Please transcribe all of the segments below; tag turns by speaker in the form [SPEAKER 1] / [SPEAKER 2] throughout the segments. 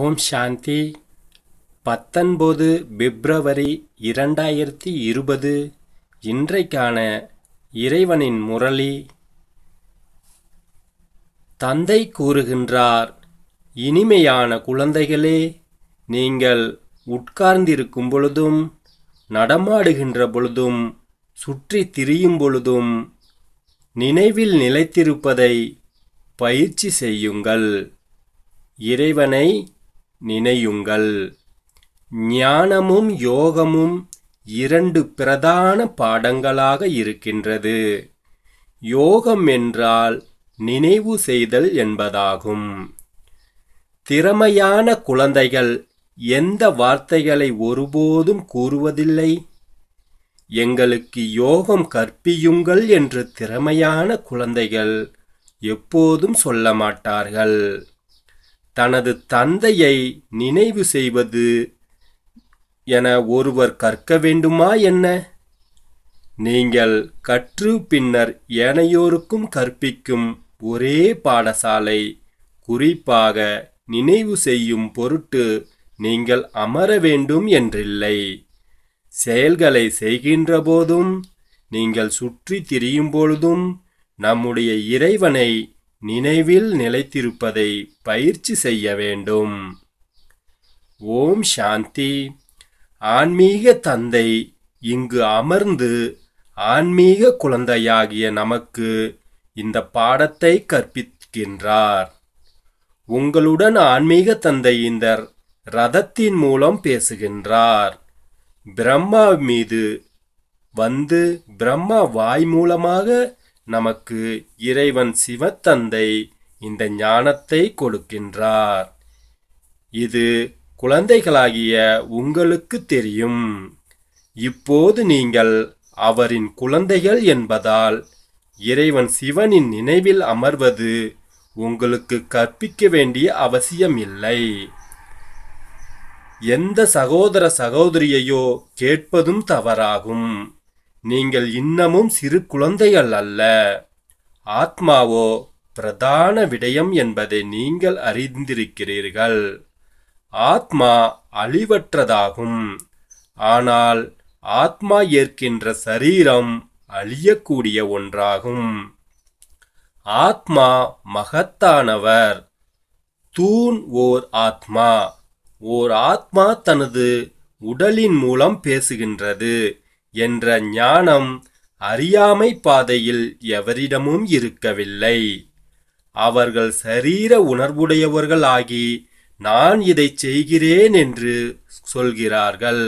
[SPEAKER 1] ஓம் சாந்தி பத்தொன்பது பிப்ரவரி இரண்டாயிரத்தி இருபது இன்றைக்கான இறைவனின் முரளி தந்தை கூறுகின்றார் இனிமையான குழந்தைகளே நீங்கள் உட்கார்ந்திருக்கும் பொழுதும் நடமாடுகின்ற பொழுதும் சுற்றி திரியும் பொழுதும் நினைவில் நிலைத்திருப்பதை பயிற்சி செய்யுங்கள் இறைவனை நினையுங்கள் ஞானமும் யோகமும் இரண்டு பிரதான பாடங்களாக இருக்கின்றது யோகம் என்றால் நினைவு செய்தல் என்பதாகும் திறமையான குழந்தைகள் எந்த வார்த்தைகளை ஒருபோதும் கூறுவதில்லை எங்களுக்கு யோகம் கற்பியுங்கள் என்று திறமையான குழந்தைகள் எப்போதும் சொல்ல மாட்டார்கள் தனது தந்தையை நினைவு செய்வது என ஒருவர் கற்க வேண்டுமா என்ன நீங்கள் கற்று பின்னர் ஏனையோருக்கும் கற்பிக்கும் ஒரே பாடசாலை குறிப்பாக நினைவு செய்யும் பொருட்டு நீங்கள் அமர வேண்டும் என்றில்லை செயல்களை செய்கின்ற போதும் நீங்கள் சுற்றி திரியும் பொழுதும் நம்முடைய இறைவனை நினைவில் நிலைத்திருப்பதை பயிற்சி செய்ய வேண்டும் ஓம் சாந்தி ஆன்மீக தந்தை இங்கு அமர்ந்து ஆன்மீக குழந்தையாகிய நமக்கு இந்த பாடத்தை கற்பிக்கின்றார் உங்களுடன் ஆன்மீக தந்தை இந்த ரதத்தின் மூலம் பேசுகின்றார் பிரம்மா மீது வந்து பிரம்மா வாய் மூலமாக நமக்கு இறைவன் சிவத்தந்தை இந்த ஞானத்தை கொடுக்கின்றார் இது குழந்தைகளாகிய உங்களுக்கு தெரியும் இப்போது நீங்கள் அவரின் குழந்தைகள் என்பதால் இறைவன் சிவனின் நினைவில் அமர்வது உங்களுக்கு கற்பிக்க வேண்டிய அவசியம் இல்லை எந்த சகோதர சகோதரியையோ கேட்பதும் தவறாகும் நீங்கள் இன்னமும் சிறு குழந்தைகள் அல்ல ஆத்மாவோ பிரதான விடயம் என்பதை நீங்கள் அறிந்திருக்கிறீர்கள் ஆத்மா அழிவற்றதாகும் ஆனால் ஆத்மா ஏற்கின்ற சரீரம் அழியக்கூடிய ஒன்றாகும் ஆத்மா மகத்தானவர் தூண் ஓர் ஆத்மா ஓர் ஆத்மா தனது உடலின் மூலம் பேசுகின்றது என்ற ஞானம் அறியாமை பாதையில் எவரிடமும் இருக்கவில்லை அவர்கள் சரீர உணர்வுடையவர்களாகி நான் இதை செய்கிறேன் என்று சொல்கிறார்கள்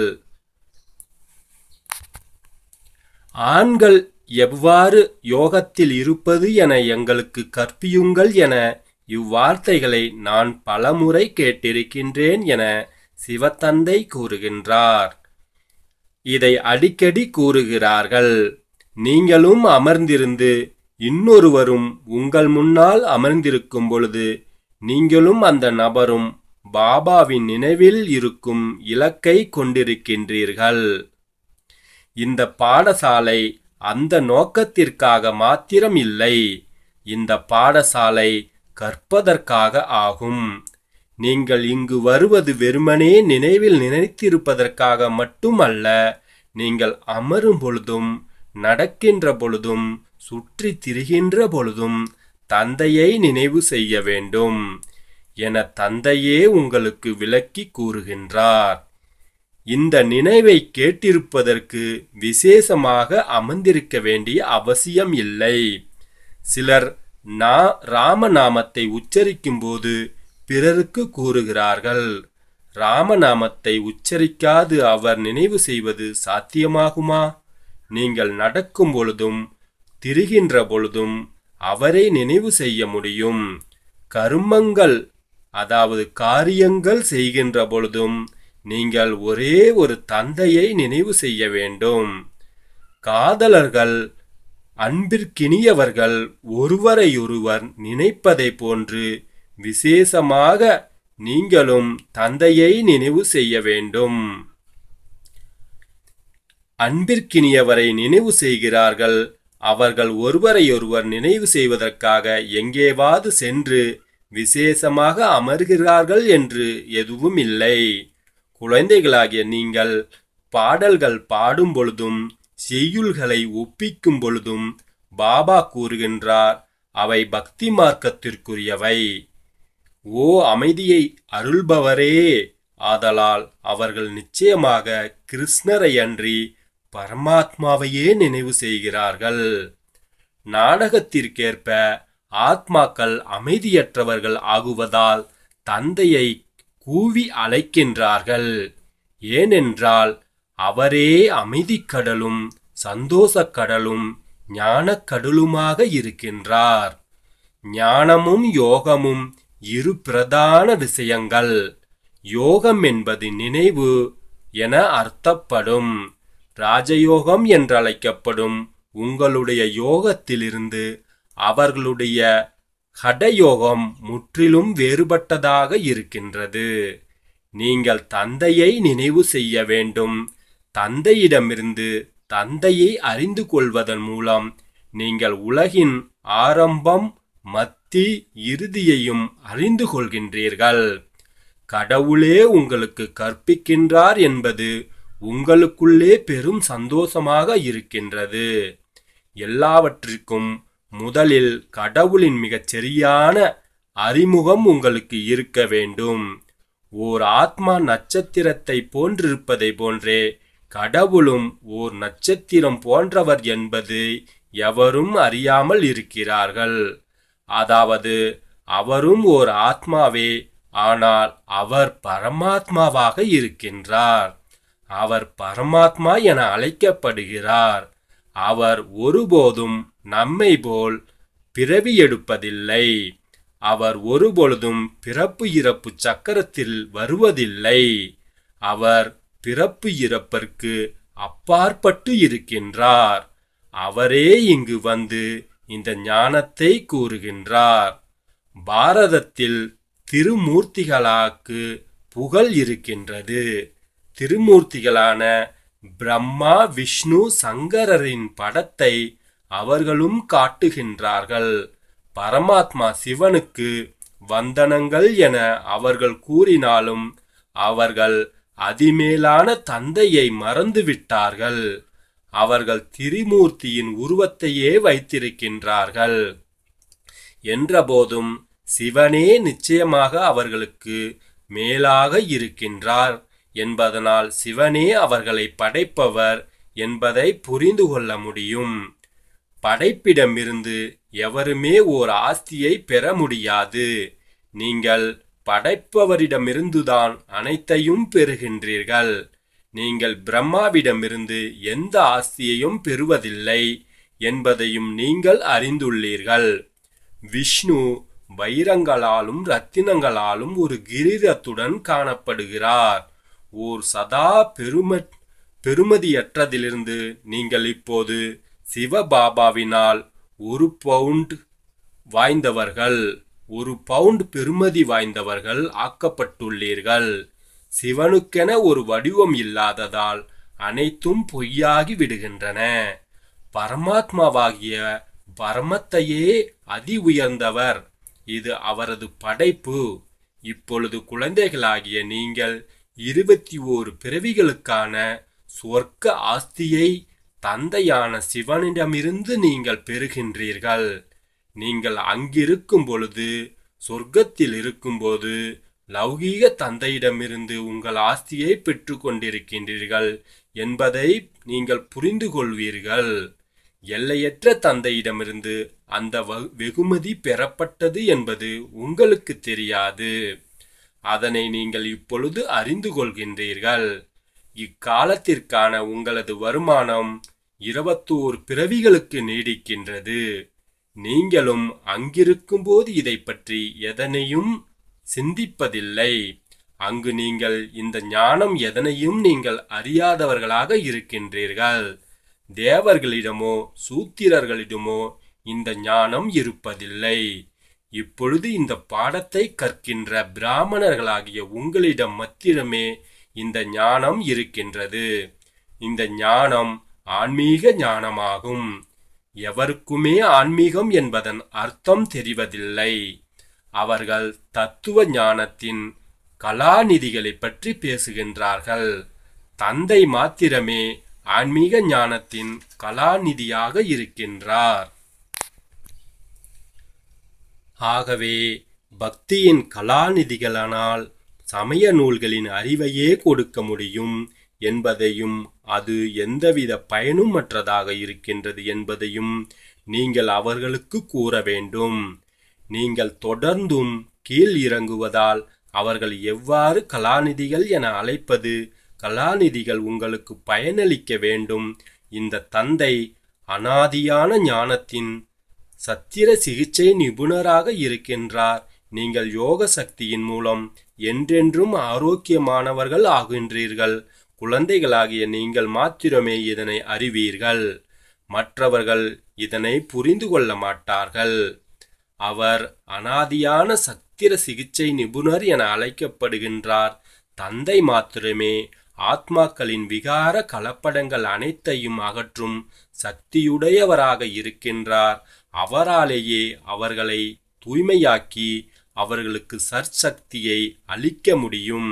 [SPEAKER 1] ஆண்கள் எவ்வாறு யோகத்தில் இருப்பது என எங்களுக்கு கற்பியுங்கள் என இவ்வார்த்தைகளை நான் பலமுறை கேட்டிருக்கின்றேன் என சிவத்தந்தை கூறுகின்றார் இதை அடிக்கடி கூறுகிறார்கள் நீங்களும் அமர்ந்திருந்து இன்னொருவரும் உங்கள் முன்னால் அமர்ந்திருக்கும் பொழுது நீங்களும் அந்த நபரும் பாபாவின் நினைவில் இருக்கும் இலக்கை கொண்டிருக்கின்றீர்கள் இந்த பாடசாலை அந்த நோக்கத்திற்காக மாத்திரம் இல்லை இந்த பாடசாலை கற்பதற்காக ஆகும் நீங்கள் இங்கு வருவது வெறுமனே நினைவில் நினைத்திருப்பதற்காக மட்டும் அல்ல நீங்கள் அமரும் பொழுதும் நடக்கின்ற பொழுதும் சுற்றி திரிகின்ற பொழுதும் தந்தையை நினைவு செய்ய வேண்டும் என தந்தையே உங்களுக்கு விளக்கி கூறுகின்றார் இந்த நினைவை கேட்டிருப்பதற்கு விசேஷமாக அமர்ந்திருக்க வேண்டிய அவசியம் இல்லை சிலர் நா ராமநாமத்தை உச்சரிக்கும்போது பிறருக்கு கூறுகிறார்கள் ராமநாமத்தை உச்சரிக்காது அவர் நினைவு செய்வது சாத்தியமாகுமா நீங்கள் நடக்கும் பொழுதும் திரிகின்ற பொழுதும் அவரை நினைவு செய்ய முடியும் கருமங்கள் அதாவது காரியங்கள் செய்கின்ற பொழுதும் நீங்கள் ஒரே ஒரு தந்தையை நினைவு செய்ய வேண்டும் காதலர்கள் அன்பிற்கினியவர்கள் ஒருவரையொருவர் நினைப்பதை போன்று விசேஷமாக நீங்களும் தந்தையை நினைவு செய்ய வேண்டும் அன்பிற்கினியவரை நினைவு செய்கிறார்கள் அவர்கள் ஒருவரையொருவர் நினைவு செய்வதற்காக எங்கேவாது சென்று விசேஷமாக அமர்கிறார்கள் என்று எதுவும் இல்லை குழந்தைகளாகிய நீங்கள் பாடல்கள் பாடும் பொழுதும் செய்யுள்களை ஒப்பிக்கும் பொழுதும் பாபா கூறுகின்றார் அவை பக்தி மார்க்கத்திற்குரியவை ஓ அமைதியை அருள்பவரே ஆதலால் அவர்கள் நிச்சயமாக கிருஷ்ணரை அன்றி பரமாத்மாவையே நினைவு செய்கிறார்கள் நாடகத்திற்கேற்ப ஆத்மாக்கள் அமைதியற்றவர்கள் ஆகுவதால் தந்தையை கூவி அழைக்கின்றார்கள் ஏனென்றால் அவரே அமைதிக்கடலும் சந்தோஷக் கடலும் ஞானக்கடலுமாக இருக்கின்றார் ஞானமும் யோகமும் இரு பிரதான விஷயங்கள் யோகம் என்பது நினைவு என அர்த்தப்படும் ராஜயோகம் என்றழைக்கப்படும் உங்களுடைய யோகத்திலிருந்து அவர்களுடைய ஹடயோகம் முற்றிலும் வேறுபட்டதாக இருக்கின்றது நீங்கள் தந்தையை நினைவு செய்ய வேண்டும் தந்தையிடமிருந்து தந்தையை அறிந்து கொள்வதன் மூலம் நீங்கள் உலகின் ஆரம்பம் மத் தீ இறுதியையும் அறிந்து கொள்கின்றீர்கள் கடவுளே உங்களுக்கு கற்பிக்கின்றார் என்பது உங்களுக்குள்ளே பெரும் சந்தோஷமாக இருக்கின்றது எல்லாவற்றிற்கும் முதலில் கடவுளின் மிகச் சரியான அறிமுகம் உங்களுக்கு இருக்க வேண்டும் ஓர் ஆத்மா நட்சத்திரத்தை போன்றிருப்பதை போன்றே கடவுளும் ஓர் நட்சத்திரம் போன்றவர் என்பது எவரும் அறியாமல் இருக்கிறார்கள் அதாவது அவரும் ஓர் ஆத்மாவே ஆனால் அவர் பரமாத்மாவாக இருக்கின்றார் அவர் பரமாத்மா என அழைக்கப்படுகிறார் அவர் ஒருபோதும் நம்மை போல் பிறவி எடுப்பதில்லை அவர் ஒருபொழுதும் பிறப்பு இறப்பு சக்கரத்தில் வருவதில்லை அவர் பிறப்பு இறப்பிற்கு அப்பாற்பட்டு இருக்கின்றார் அவரே இங்கு வந்து இந்த ஞானத்தை கூறுகின்றார் பாரதத்தில் திருமூர்த்திகளாக்கு புகழ் இருக்கின்றது திருமூர்த்திகளான பிரம்மா விஷ்ணு சங்கரரின் படத்தை அவர்களும் காட்டுகின்றார்கள் பரமாத்மா சிவனுக்கு வந்தனங்கள் என அவர்கள் கூறினாலும் அவர்கள் அதிமேலான தந்தையை மறந்துவிட்டார்கள் அவர்கள் திரிமூர்த்தியின் உருவத்தையே வைத்திருக்கின்றார்கள் என்றபோதும் சிவனே நிச்சயமாக அவர்களுக்கு மேலாக இருக்கின்றார் என்பதனால் சிவனே அவர்களை படைப்பவர் என்பதை புரிந்து கொள்ள முடியும் படைப்பிடமிருந்து எவருமே ஓர் ஆஸ்தியை பெற முடியாது நீங்கள் படைப்பவரிடமிருந்துதான் அனைத்தையும் பெறுகின்றீர்கள் நீங்கள் பிரம்மாவிடமிருந்து எந்த ஆஸ்தியையும் பெறுவதில்லை என்பதையும் நீங்கள் அறிந்துள்ளீர்கள் விஷ்ணு வைரங்களாலும் ரத்தினங்களாலும் ஒரு கிரீரத்துடன் காணப்படுகிறார் ஓர் சதா பெரும பெருமதியற்றதிலிருந்து நீங்கள் இப்போது சிவபாபாவினால் ஒரு பவுண்ட் வாய்ந்தவர்கள் ஒரு பவுண்ட் பெருமதி வாய்ந்தவர்கள் ஆக்கப்பட்டுள்ளீர்கள் சிவனுக்கென ஒரு வடிவம் இல்லாததால் அனைத்தும் பொய்யாகி விடுகின்றன பரமாத்மாவாகிய பரமத்தையே அதி உயர்ந்தவர் இது அவரது படைப்பு இப்பொழுது குழந்தைகளாகிய நீங்கள் இருபத்தி ஓரு பிறவிகளுக்கான சொர்க்க ஆஸ்தியை தந்தையான சிவனிடமிருந்து நீங்கள் பெறுகின்றீர்கள் நீங்கள் அங்கிருக்கும் பொழுது சொர்க்கத்தில் இருக்கும்போது லௌகீக தந்தையிடமிருந்து உங்கள் ஆஸ்தியை பெற்று கொண்டிருக்கின்றீர்கள் என்பதை நீங்கள் புரிந்து கொள்வீர்கள் எல்லையற்ற தந்தையிடமிருந்து அந்த வெகுமதி பெறப்பட்டது என்பது உங்களுக்கு தெரியாது அதனை நீங்கள் இப்பொழுது அறிந்து கொள்கின்றீர்கள் இக்காலத்திற்கான உங்களது வருமானம் இருபத்தோர் பிறவிகளுக்கு நீடிக்கின்றது நீங்களும் அங்கிருக்கும்போது இதை பற்றி எதனையும் சிந்திப்பதில்லை அங்கு நீங்கள் இந்த ஞானம் எதனையும் நீங்கள் அறியாதவர்களாக இருக்கின்றீர்கள் தேவர்களிடமோ சூத்திரர்களிடமோ இந்த ஞானம் இருப்பதில்லை இப்பொழுது இந்த பாடத்தை கற்கின்ற பிராமணர்களாகிய உங்களிடம் மத்திரமே இந்த ஞானம் இருக்கின்றது இந்த ஞானம் ஆன்மீக ஞானமாகும் எவருக்குமே ஆன்மீகம் என்பதன் அர்த்தம் தெரிவதில்லை அவர்கள் தத்துவ ஞானத்தின் கலாநிதிகளை பற்றி பேசுகின்றார்கள் தந்தை மாத்திரமே ஆன்மீக ஞானத்தின் கலாநிதியாக இருக்கின்றார் ஆகவே பக்தியின் கலாநிதிகளானால் சமய நூல்களின் அறிவையே கொடுக்க முடியும் என்பதையும் அது எந்தவித பயனுமற்றதாக இருக்கின்றது என்பதையும் நீங்கள் அவர்களுக்கு கூற வேண்டும் நீங்கள் தொடர்ந்தும் கீழ் இறங்குவதால் அவர்கள் எவ்வாறு கலாநிதிகள் என அழைப்பது கலாநிதிகள் உங்களுக்கு பயனளிக்க வேண்டும் இந்த தந்தை அனாதியான ஞானத்தின் சத்திர சிகிச்சை நிபுணராக இருக்கின்றார் நீங்கள் யோக சக்தியின் மூலம் என்றென்றும் ஆரோக்கியமானவர்கள் ஆகின்றீர்கள் குழந்தைகளாகிய நீங்கள் மாத்திரமே இதனை அறிவீர்கள் மற்றவர்கள் இதனை புரிந்து கொள்ள மாட்டார்கள் அவர் அனாதியான சத்திர சிகிச்சை நிபுணர் என அழைக்கப்படுகின்றார் தந்தை மாத்திரமே ஆத்மாக்களின் விகார கலப்படங்கள் அனைத்தையும் அகற்றும் சக்தியுடையவராக இருக்கின்றார் அவராலேயே அவர்களை தூய்மையாக்கி அவர்களுக்கு சற்சக்தியை அளிக்க முடியும்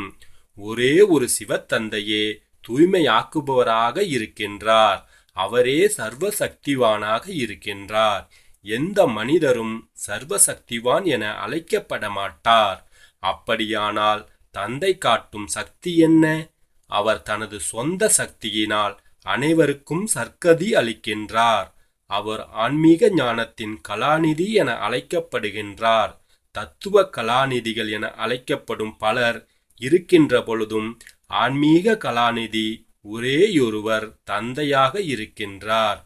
[SPEAKER 1] ஒரே ஒரு சிவத்தந்தையே தூய்மையாக்குபவராக இருக்கின்றார் அவரே சர்வசக்திவானாக இருக்கின்றார் எந்த மனிதரும் சர்வசக்திவான் என அழைக்கப்பட மாட்டார் அப்படியானால் தந்தை காட்டும் சக்தி என்ன அவர் தனது சொந்த சக்தியினால் அனைவருக்கும் சர்க்கதி அளிக்கின்றார் அவர் ஆன்மீக ஞானத்தின் கலாநிதி என அழைக்கப்படுகின்றார் தத்துவ கலாநிதிகள் என அழைக்கப்படும் பலர் இருக்கின்ற பொழுதும் ஆன்மீக கலாநிதி ஒரேயொருவர் தந்தையாக இருக்கின்றார்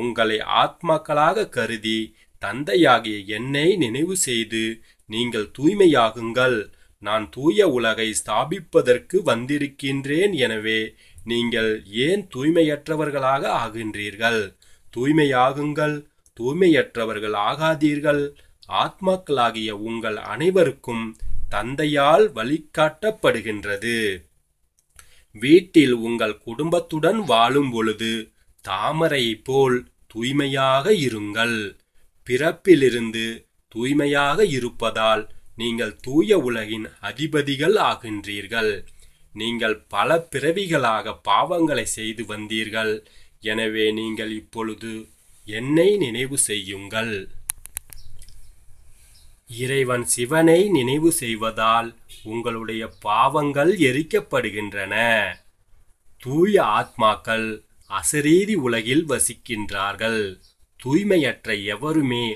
[SPEAKER 1] உங்களை ஆத்மாக்களாக கருதி தந்தையாகிய என்னை நினைவு செய்து நீங்கள் தூய்மையாகுங்கள் நான் தூய உலகை ஸ்தாபிப்பதற்கு வந்திருக்கின்றேன் எனவே நீங்கள் ஏன் தூய்மையற்றவர்களாக ஆகின்றீர்கள் தூய்மையாகுங்கள் தூய்மையற்றவர்கள் ஆகாதீர்கள் ஆத்மாக்களாகிய உங்கள் அனைவருக்கும் தந்தையால் வழிகாட்டப்படுகின்றது வீட்டில் உங்கள் குடும்பத்துடன் வாழும் பொழுது தாமரை போல் தூய்மையாக இருங்கள் பிறப்பிலிருந்து தூய்மையாக இருப்பதால் நீங்கள் தூய உலகின் அதிபதிகள் ஆகின்றீர்கள் நீங்கள் பல பிறவிகளாக பாவங்களை செய்து வந்தீர்கள் எனவே நீங்கள் இப்பொழுது என்னை நினைவு செய்யுங்கள் இறைவன் சிவனை நினைவு செய்வதால் உங்களுடைய பாவங்கள் எரிக்கப்படுகின்றன தூய ஆத்மாக்கள் அசரீதி உலகில் வசிக்கின்றார்கள் தூய்மையற்ற எவருமே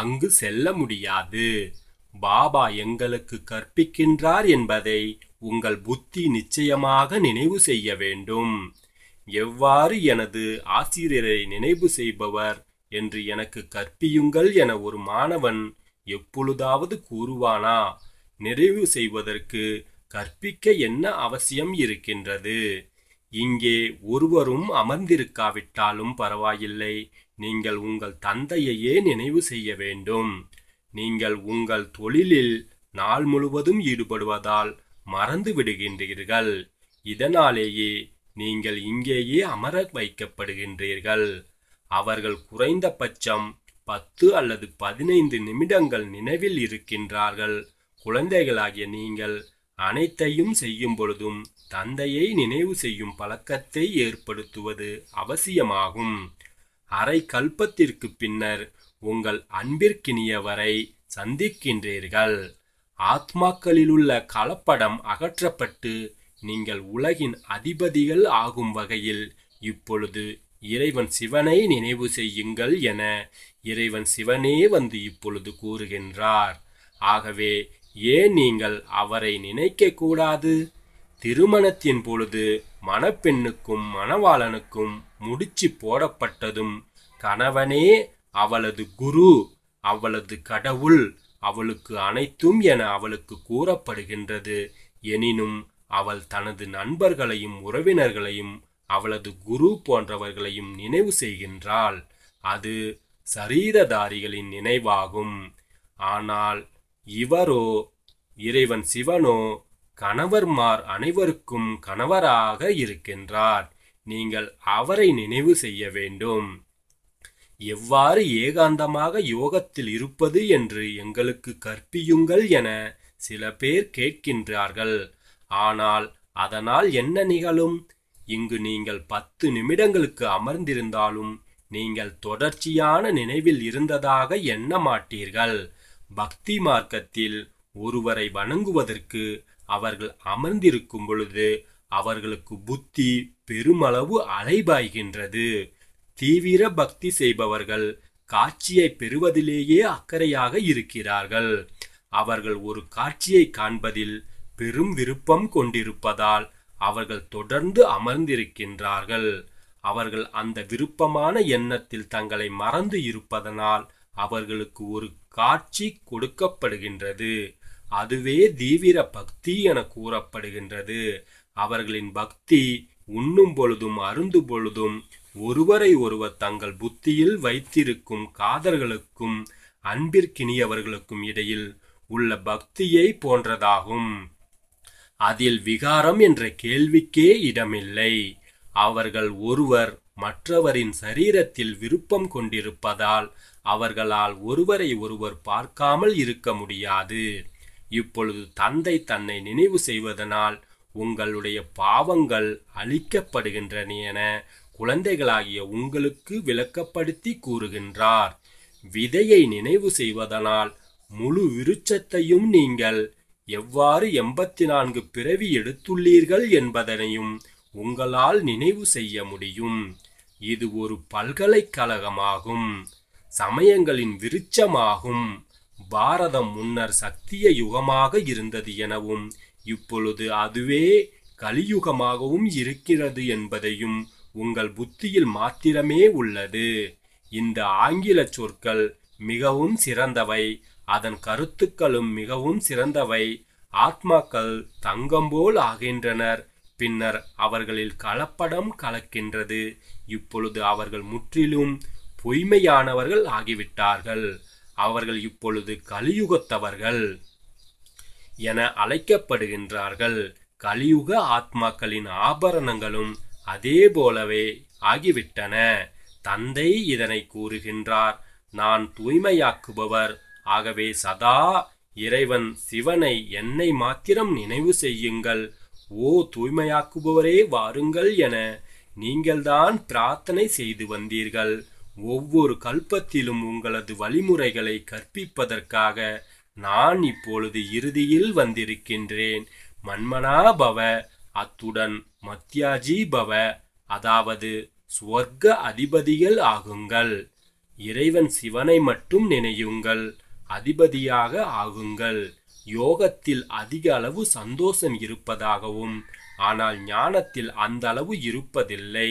[SPEAKER 1] அங்கு செல்ல முடியாது பாபா எங்களுக்கு கற்பிக்கின்றார் என்பதை உங்கள் புத்தி நிச்சயமாக நினைவு செய்ய வேண்டும் எவ்வாறு எனது ஆசிரியரை நினைவு செய்பவர் என்று எனக்கு கற்பியுங்கள் என ஒரு மாணவன் எப்பொழுதாவது கூறுவானா நிறைவு செய்வதற்கு கற்பிக்க என்ன அவசியம் இருக்கின்றது இங்கே ஒருவரும் அமர்ந்திருக்காவிட்டாலும் பரவாயில்லை நீங்கள் உங்கள் தந்தையையே நினைவு செய்ய வேண்டும் நீங்கள் உங்கள் தொழிலில் நாள் முழுவதும் ஈடுபடுவதால் மறந்து விடுகின்றீர்கள் இதனாலேயே நீங்கள் இங்கேயே அமர வைக்கப்படுகின்றீர்கள் அவர்கள் குறைந்தபட்சம் பத்து அல்லது பதினைந்து நிமிடங்கள் நினைவில் இருக்கின்றார்கள் குழந்தைகளாகிய நீங்கள் அனைத்தையும் செய்யும் பொழுதும் தந்தையை நினைவு செய்யும் பழக்கத்தை ஏற்படுத்துவது அவசியமாகும் அரை கல்பத்திற்கு பின்னர் உங்கள் அன்பிற்கினியவரை சந்திக்கின்றீர்கள் ஆத்மாக்களிலுள்ள கலப்படம் அகற்றப்பட்டு நீங்கள் உலகின் அதிபதிகள் ஆகும் வகையில் இப்பொழுது இறைவன் சிவனை நினைவு செய்யுங்கள் என இறைவன் சிவனே வந்து இப்பொழுது கூறுகின்றார் ஆகவே ஏன் நீங்கள் அவரை நினைக்க கூடாது திருமணத்தின் பொழுது மணப்பெண்ணுக்கும் மணவாளனுக்கும் முடிச்சு போடப்பட்டதும் கணவனே அவளது குரு அவளது கடவுள் அவளுக்கு அனைத்தும் என அவளுக்கு கூறப்படுகின்றது எனினும் அவள் தனது நண்பர்களையும் உறவினர்களையும் அவளது குரு போன்றவர்களையும் நினைவு செய்கின்றாள் அது சரீரதாரிகளின் நினைவாகும் ஆனால் இவரோ இறைவன் சிவனோ கணவர்மார் அனைவருக்கும் கணவராக இருக்கின்றார் நீங்கள் அவரை நினைவு செய்ய வேண்டும் எவ்வாறு ஏகாந்தமாக யோகத்தில் இருப்பது என்று எங்களுக்கு கற்பியுங்கள் என சில பேர் கேட்கின்றார்கள் ஆனால் அதனால் என்ன நிகழும் இங்கு நீங்கள் பத்து நிமிடங்களுக்கு அமர்ந்திருந்தாலும் நீங்கள் தொடர்ச்சியான நினைவில் இருந்ததாக எண்ண மாட்டீர்கள் பக்தி மார்க்கத்தில் ஒருவரை வணங்குவதற்கு அவர்கள் அமர்ந்திருக்கும் பொழுது அவர்களுக்கு புத்தி பெருமளவு அலைபாய்கின்றது தீவிர பக்தி செய்பவர்கள் காட்சியை பெறுவதிலேயே அக்கறையாக இருக்கிறார்கள் அவர்கள் ஒரு காட்சியை காண்பதில் பெரும் விருப்பம் கொண்டிருப்பதால் அவர்கள் தொடர்ந்து அமர்ந்திருக்கின்றார்கள் அவர்கள் அந்த விருப்பமான எண்ணத்தில் தங்களை மறந்து இருப்பதனால் அவர்களுக்கு ஒரு காட்சி கொடுக்கப்படுகின்றது அதுவே தீவிர பக்தி என கூறப்படுகின்றது அவர்களின் பக்தி உண்ணும் பொழுதும் அருந்து பொழுதும் ஒருவரை ஒருவர் தங்கள் புத்தியில் வைத்திருக்கும் காதர்களுக்கும் அன்பிற்கினியவர்களுக்கும் இடையில் உள்ள பக்தியை போன்றதாகும் அதில் விகாரம் என்ற கேள்விக்கே இடமில்லை அவர்கள் ஒருவர் மற்றவரின் சரீரத்தில் விருப்பம் கொண்டிருப்பதால் அவர்களால் ஒருவரை ஒருவர் பார்க்காமல் இருக்க முடியாது இப்பொழுது தந்தை தன்னை நினைவு செய்வதனால் உங்களுடைய பாவங்கள் அழிக்கப்படுகின்றன என குழந்தைகளாகிய உங்களுக்கு விளக்கப்படுத்தி கூறுகின்றார் விதையை நினைவு செய்வதனால் முழு விருட்சத்தையும் நீங்கள் எவ்வாறு எண்பத்தி நான்கு பிறவி எடுத்துள்ளீர்கள் என்பதனையும் உங்களால் நினைவு செய்ய முடியும் இது ஒரு பல்கலைக்கழகமாகும் சமயங்களின் விருட்சமாகும் பாரதம் முன்னர் சக்திய யுகமாக இருந்தது எனவும் இப்பொழுது அதுவே கலியுகமாகவும் இருக்கிறது என்பதையும் உங்கள் புத்தியில் மாத்திரமே உள்ளது இந்த ஆங்கில சொற்கள் மிகவும் சிறந்தவை அதன் கருத்துக்களும் மிகவும் சிறந்தவை ஆத்மாக்கள் தங்கம் போல் ஆகின்றனர் பின்னர் அவர்களில் கலப்படம் கலக்கின்றது இப்பொழுது அவர்கள் முற்றிலும் பொய்மையானவர்கள் ஆகிவிட்டார்கள் அவர்கள் இப்பொழுது கலியுகத்தவர்கள் என அழைக்கப்படுகின்றார்கள் கலியுக ஆத்மாக்களின் ஆபரணங்களும் அதே போலவே ஆகிவிட்டன தந்தை இதனை கூறுகின்றார் நான் தூய்மையாக்குபவர் ஆகவே சதா இறைவன் சிவனை என்னை மாத்திரம் நினைவு செய்யுங்கள் ஓ தூய்மையாக்குபவரே வாருங்கள் என நீங்கள்தான் பிரார்த்தனை செய்து வந்தீர்கள் ஒவ்வொரு கல்பத்திலும் உங்களது வழிமுறைகளை கற்பிப்பதற்காக நான் இப்பொழுது இறுதியில் வந்திருக்கின்றேன் மன்மனா பவ அத்துடன் மத்யாஜி பவ அதாவது சுவர்க்க அதிபதிகள் ஆகுங்கள் இறைவன் சிவனை மட்டும் நினையுங்கள் அதிபதியாக ஆகுங்கள் யோகத்தில் அதிக அளவு சந்தோஷம் இருப்பதாகவும் ஆனால் ஞானத்தில் அந்த அளவு இருப்பதில்லை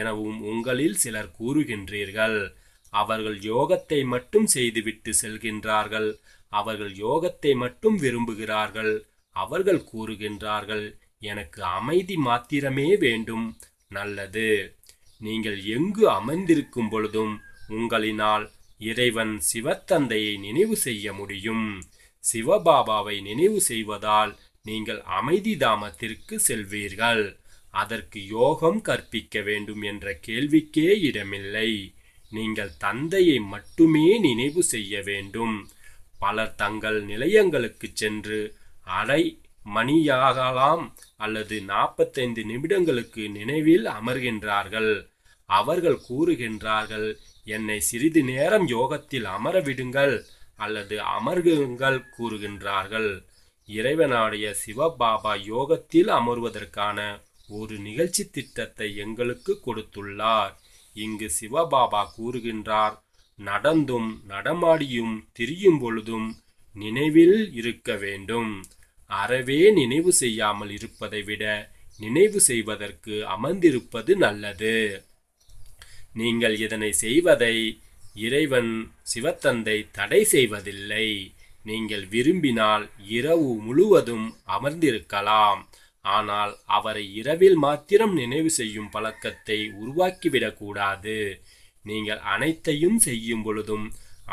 [SPEAKER 1] எனவும் உங்களில் சிலர் கூறுகின்றீர்கள் அவர்கள் யோகத்தை மட்டும் செய்துவிட்டு செல்கின்றார்கள் அவர்கள் யோகத்தை மட்டும் விரும்புகிறார்கள் அவர்கள் கூறுகின்றார்கள் எனக்கு அமைதி மாத்திரமே வேண்டும் நல்லது நீங்கள் எங்கு அமர்ந்திருக்கும் பொழுதும் உங்களினால் இறைவன் சிவத்தந்தையை நினைவு செய்ய முடியும் சிவபாபாவை நினைவு செய்வதால் நீங்கள் அமைதி தாமத்திற்கு செல்வீர்கள் அதற்கு யோகம் கற்பிக்க வேண்டும் என்ற கேள்விக்கே இடமில்லை நீங்கள் தந்தையை மட்டுமே நினைவு செய்ய வேண்டும் பலர் தங்கள் நிலையங்களுக்கு சென்று அரை மணியாகலாம் அல்லது நாற்பத்தைந்து நிமிடங்களுக்கு நினைவில் அமர்கின்றார்கள் அவர்கள் கூறுகின்றார்கள் என்னை சிறிது நேரம் யோகத்தில் அமர விடுங்கள் அல்லது அமர்குங்கள் கூறுகின்றார்கள் இறைவனாடைய சிவபாபா யோகத்தில் அமர்வதற்கான ஒரு நிகழ்ச்சி திட்டத்தை எங்களுக்கு கொடுத்துள்ளார் இங்கு சிவபாபா கூறுகின்றார் நடந்தும் நடமாடியும் திரியும் பொழுதும் நினைவில் இருக்க வேண்டும் அறவே நினைவு செய்யாமல் இருப்பதை விட நினைவு செய்வதற்கு அமர்ந்திருப்பது நல்லது நீங்கள் இதனை செய்வதை இறைவன் சிவத்தந்தை தடை செய்வதில்லை நீங்கள் விரும்பினால் இரவு முழுவதும் அமர்ந்திருக்கலாம் ஆனால் அவரை இரவில் மாத்திரம் நினைவு செய்யும் பழக்கத்தை உருவாக்கிவிடக்கூடாது நீங்கள் அனைத்தையும் செய்யும் பொழுதும்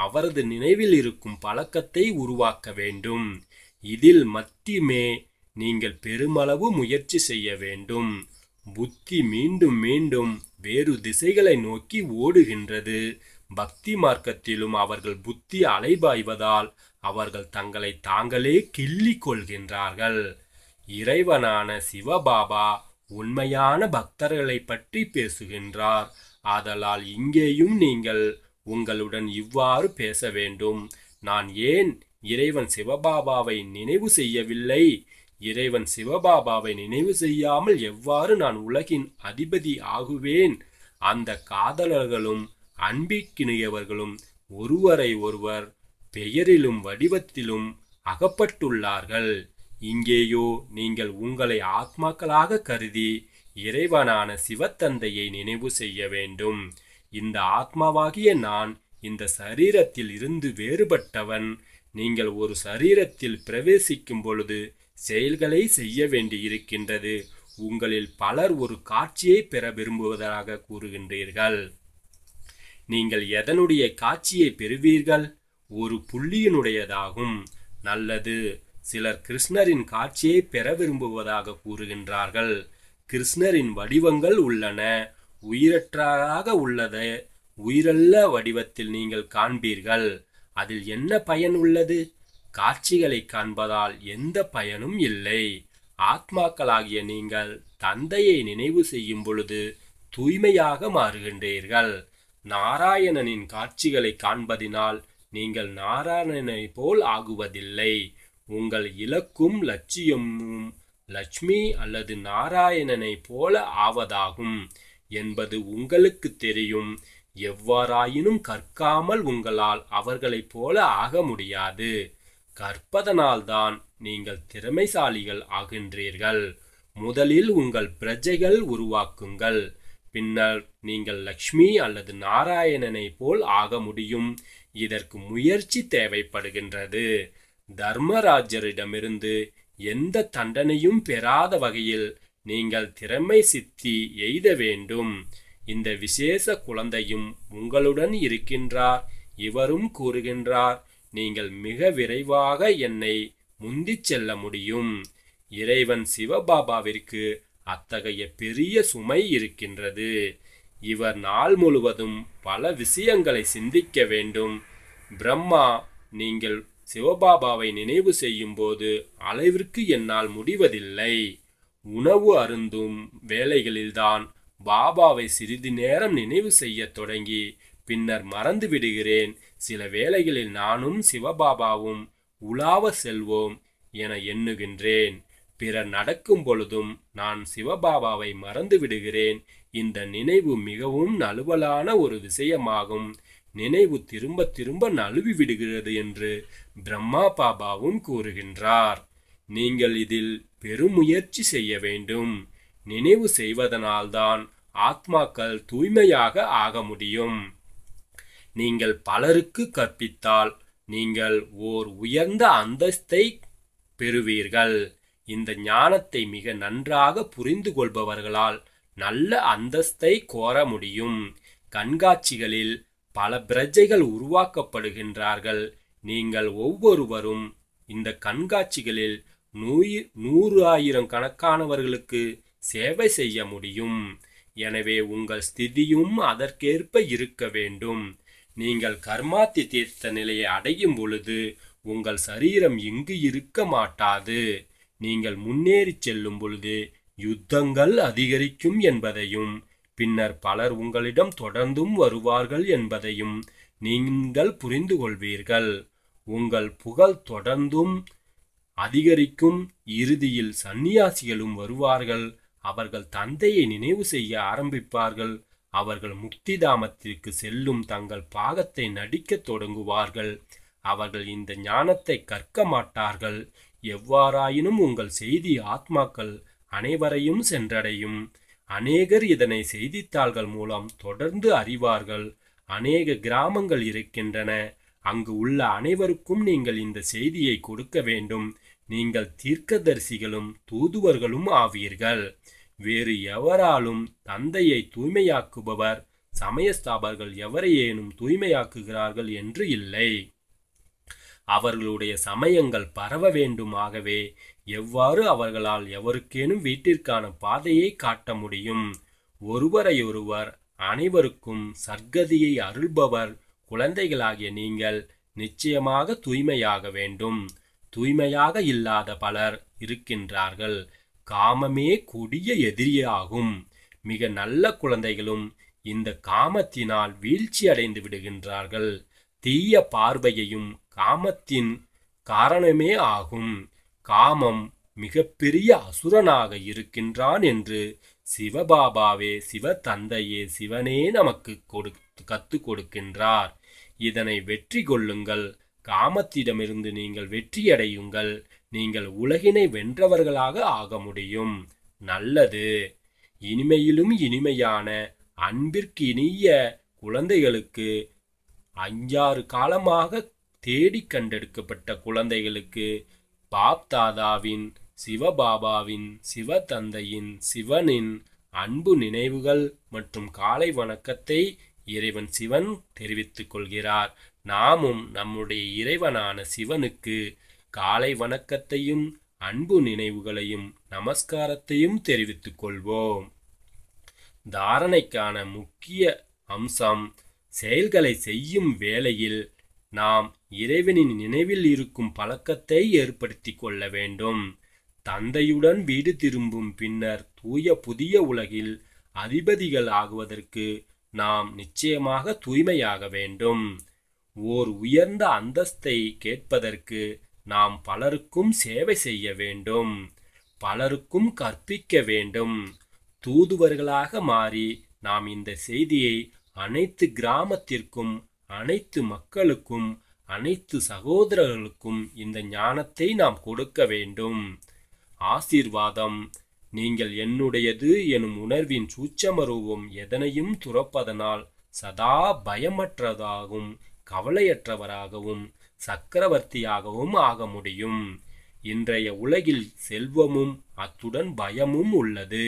[SPEAKER 1] அவரது நினைவில் இருக்கும் பழக்கத்தை உருவாக்க வேண்டும் இதில் மத்தியுமே நீங்கள் பெருமளவு முயற்சி செய்ய வேண்டும் புத்தி மீண்டும் மீண்டும் வேறு திசைகளை நோக்கி ஓடுகின்றது பக்தி மார்க்கத்திலும் அவர்கள் புத்தி அலைபாய்வதால் அவர்கள் தங்களை தாங்களே கிள்ளி கொள்கின்றார்கள் இறைவனான சிவபாபா உண்மையான பக்தர்களை பற்றி பேசுகின்றார் ஆதலால் இங்கேயும் நீங்கள் உங்களுடன் இவ்வாறு பேச வேண்டும் நான் ஏன் இறைவன் சிவபாபாவை நினைவு செய்யவில்லை இறைவன் சிவபாபாவை நினைவு செய்யாமல் எவ்வாறு நான் உலகின் அதிபதி ஆகுவேன் அந்த காதலர்களும் அன்பிக்கினியவர்களும் ஒருவரை ஒருவர் பெயரிலும் வடிவத்திலும் அகப்பட்டுள்ளார்கள் இங்கேயோ நீங்கள் உங்களை ஆத்மாக்களாக கருதி இறைவனான சிவத்தந்தையை நினைவு செய்ய வேண்டும் இந்த ஆத்மாவாகிய நான் இந்த சரீரத்தில் இருந்து வேறுபட்டவன் நீங்கள் ஒரு சரீரத்தில் பிரவேசிக்கும் பொழுது செயல்களை செய்ய வேண்டியிருக்கின்றது உங்களில் பலர் ஒரு காட்சியை பெற விரும்புவதாக கூறுகின்றீர்கள் நீங்கள் எதனுடைய காட்சியை பெறுவீர்கள் ஒரு புள்ளியினுடையதாகும் நல்லது சிலர் கிருஷ்ணரின் காட்சியை பெற விரும்புவதாக கூறுகின்றார்கள் கிருஷ்ணரின் வடிவங்கள் உள்ளன உயிரற்றாக உள்ளது உயிரல்ல வடிவத்தில் நீங்கள் காண்பீர்கள் அதில் என்ன பயன் உள்ளது காட்சிகளை காண்பதால் எந்த பயனும் இல்லை ஆத்மாக்களாகிய நீங்கள் தந்தையை நினைவு செய்யும் பொழுது தூய்மையாக மாறுகின்றீர்கள் நாராயணனின் காட்சிகளை காண்பதினால் நீங்கள் நாராயணனை போல் ஆகுவதில்லை உங்கள் இலக்கும் லட்சியமும் லட்சுமி அல்லது நாராயணனை போல ஆவதாகும் என்பது உங்களுக்கு தெரியும் எவ்வாறாயினும் கற்காமல் உங்களால் அவர்களைப் போல ஆக முடியாது கற்பதனால்தான் நீங்கள் திறமைசாலிகள் ஆகின்றீர்கள் முதலில் உங்கள் பிரஜைகள் உருவாக்குங்கள் பின்னர் நீங்கள் லக்ஷ்மி அல்லது நாராயணனை போல் ஆக முடியும் இதற்கு முயற்சி தேவைப்படுகின்றது தர்மராஜரிடமிருந்து எந்த தண்டனையும் பெறாத வகையில் நீங்கள் திறமை சித்தி எய்த வேண்டும் இந்த விசேஷ குழந்தையும் உங்களுடன் இருக்கின்றார் இவரும் கூறுகின்றார் நீங்கள் மிக விரைவாக என்னை முந்திச் செல்ல முடியும் இறைவன் சிவபாபாவிற்கு அத்தகைய பெரிய சுமை இருக்கின்றது இவர் நாள் முழுவதும் பல விஷயங்களை சிந்திக்க வேண்டும் பிரம்மா நீங்கள் சிவபாபாவை நினைவு செய்யும் போது அளவிற்கு என்னால் முடிவதில்லை உணவு அருந்தும் வேலைகளில்தான் பாபாவை சிறிது நேரம் நினைவு செய்ய தொடங்கி பின்னர் மறந்து விடுகிறேன் சில வேளைகளில் நானும் சிவபாபாவும் உலாவ செல்வோம் என எண்ணுகின்றேன் பிறர் நடக்கும் பொழுதும் நான் சிவபாபாவை மறந்து விடுகிறேன் இந்த நினைவு மிகவும் நலுவலான ஒரு விஷயமாகும் நினைவு திரும்ப திரும்ப நழுவி விடுகிறது என்று பிரம்மா பாபாவும் கூறுகின்றார் நீங்கள் இதில் பெருமுயற்சி செய்ய வேண்டும் நினைவு செய்வதனால்தான் ஆத்மாக்கள் தூய்மையாக ஆக முடியும் நீங்கள் பலருக்கு கற்பித்தால் நீங்கள் ஓர் உயர்ந்த அந்தஸ்தை பெறுவீர்கள் இந்த ஞானத்தை மிக நன்றாக புரிந்து கொள்பவர்களால் நல்ல அந்தஸ்தை கோர முடியும் கண்காட்சிகளில் பல பிரஜைகள் உருவாக்கப்படுகின்றார்கள் நீங்கள் ஒவ்வொருவரும் இந்த கண்காட்சிகளில் நூயி நூறு ஆயிரம் கணக்கானவர்களுக்கு சேவை செய்ய முடியும் எனவே உங்கள் ஸ்திதியும் அதற்கேற்ப இருக்க வேண்டும் நீங்கள் கர்மாத்தி தீர்த்த நிலையை அடையும் பொழுது உங்கள் சரீரம் இங்கு இருக்க மாட்டாது நீங்கள் முன்னேறி செல்லும் பொழுது யுத்தங்கள் அதிகரிக்கும் என்பதையும் பின்னர் பலர் உங்களிடம் தொடர்ந்தும் வருவார்கள் என்பதையும் நீங்கள் புரிந்து கொள்வீர்கள் உங்கள் புகழ் தொடர்ந்தும் அதிகரிக்கும் இறுதியில் சந்நியாசிகளும் வருவார்கள் அவர்கள் தந்தையை நினைவு செய்ய ஆரம்பிப்பார்கள் அவர்கள் முக்திதாமத்திற்கு செல்லும் தங்கள் பாகத்தை நடிக்கத் தொடங்குவார்கள் அவர்கள் இந்த ஞானத்தை கற்க மாட்டார்கள் எவ்வாறாயினும் உங்கள் செய்தி ஆத்மாக்கள் அனைவரையும் சென்றடையும் அநேகர் இதனை செய்தித்தாள்கள் மூலம் தொடர்ந்து அறிவார்கள் அநேக கிராமங்கள் இருக்கின்றன அங்கு உள்ள அனைவருக்கும் நீங்கள் இந்த செய்தியை கொடுக்க வேண்டும் நீங்கள் தீர்க்கதரிசிகளும் தூதுவர்களும் ஆவீர்கள் வேறு எவராலும் தந்தையை தூய்மையாக்குபவர் சமயஸ்தாபர்கள் எவரையேனும் தூய்மையாக்குகிறார்கள் என்று இல்லை அவர்களுடைய சமயங்கள் பரவ வேண்டுமாகவே எவ்வாறு அவர்களால் எவருக்கேனும் வீட்டிற்கான பாதையை காட்ட முடியும் ஒருவரையொருவர் அனைவருக்கும் சர்க்கதியை அருள்பவர் குழந்தைகளாகிய நீங்கள் நிச்சயமாக தூய்மையாக வேண்டும் தூய்மையாக இல்லாத பலர் இருக்கின்றார்கள் காமமே கொடிய எதிரியாகும் மிக நல்ல குழந்தைகளும் இந்த காமத்தினால் வீழ்ச்சி அடைந்து விடுகின்றார்கள் தீய பார்வையையும் காமத்தின் காரணமே ஆகும் காமம் மிகப்பெரிய அசுரனாக இருக்கின்றான் என்று சிவபாபாவே சிவ தந்தையே சிவனே நமக்கு கொடு கத்து கொடுக்கின்றார் இதனை வெற்றி கொள்ளுங்கள் காமத்திடமிருந்து நீங்கள் வெற்றியடையுங்கள் நீங்கள் உலகினை வென்றவர்களாக ஆக முடியும் நல்லது இனிமையிலும் இனிமையான அன்பிற்கு இனிய குழந்தைகளுக்கு அஞ்சாறு காலமாக தேடி கண்டெடுக்கப்பட்ட குழந்தைகளுக்கு பாப் தாதாவின் சிவபாபாவின் சிவ தந்தையின் சிவனின் அன்பு நினைவுகள் மற்றும் காலை வணக்கத்தை இறைவன் சிவன் தெரிவித்துக் கொள்கிறார் நாமும் நம்முடைய இறைவனான சிவனுக்கு காலை வணக்கத்தையும் அன்பு நினைவுகளையும் நமஸ்காரத்தையும் தெரிவித்துக் கொள்வோம் தாரணைக்கான முக்கிய அம்சம் செயல்களை செய்யும் வேளையில் நாம் இறைவனின் நினைவில் இருக்கும் பழக்கத்தை ஏற்படுத்தி கொள்ள வேண்டும் தந்தையுடன் வீடு திரும்பும் பின்னர் தூய புதிய உலகில் அதிபதிகள் ஆகுவதற்கு நாம் நிச்சயமாக தூய்மையாக வேண்டும் ஓர் உயர்ந்த அந்தஸ்தை கேட்பதற்கு நாம் பலருக்கும் சேவை செய்ய வேண்டும் பலருக்கும் கற்பிக்க வேண்டும் தூதுவர்களாக மாறி நாம் இந்த செய்தியை அனைத்து கிராமத்திற்கும் அனைத்து மக்களுக்கும் அனைத்து சகோதரர்களுக்கும் இந்த ஞானத்தை நாம் கொடுக்க வேண்டும் ஆசீர்வாதம் நீங்கள் என்னுடையது எனும் உணர்வின் சூச்சமருவும் எதனையும் துறப்பதனால் சதா பயமற்றதாகவும் கவலையற்றவராகவும் சக்கரவர்த்தியாகவும் ஆக முடியும் இன்றைய உலகில் செல்வமும் அத்துடன் பயமும் உள்ளது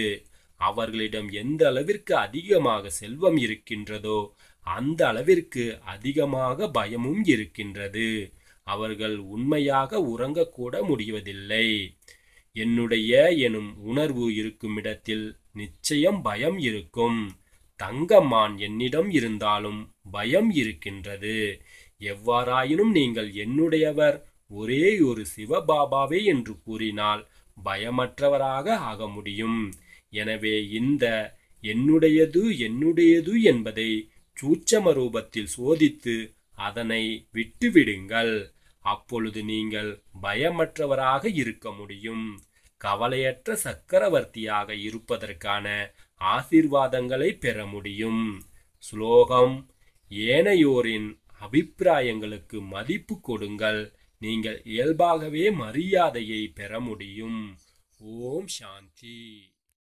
[SPEAKER 1] அவர்களிடம் எந்த அளவிற்கு அதிகமாக செல்வம் இருக்கின்றதோ அந்த அளவிற்கு அதிகமாக பயமும் இருக்கின்றது அவர்கள் உண்மையாக உறங்கக்கூட முடிவதில்லை என்னுடைய எனும் உணர்வு இருக்கும் இடத்தில் நிச்சயம் பயம் இருக்கும் தங்கம்மான் என்னிடம் இருந்தாலும் பயம் இருக்கின்றது எவ்வாறாயினும் நீங்கள் என்னுடையவர் ஒரே ஒரு சிவபாபாவே என்று கூறினால் பயமற்றவராக ஆக முடியும் எனவே இந்த என்னுடையது என்னுடையது என்பதை சூட்சம சோதித்து அதனை விட்டுவிடுங்கள் அப்பொழுது நீங்கள் பயமற்றவராக இருக்க முடியும் கவலையற்ற சக்கரவர்த்தியாக இருப்பதற்கான ஆசிர்வாதங்களை பெற முடியும் ஸ்லோகம் ஏனையோரின் அபிப்பிராயங்களுக்கு மதிப்பு கொடுங்கள் நீங்கள் இயல்பாகவே மரியாதையை பெற முடியும் ஓம் சாந்தி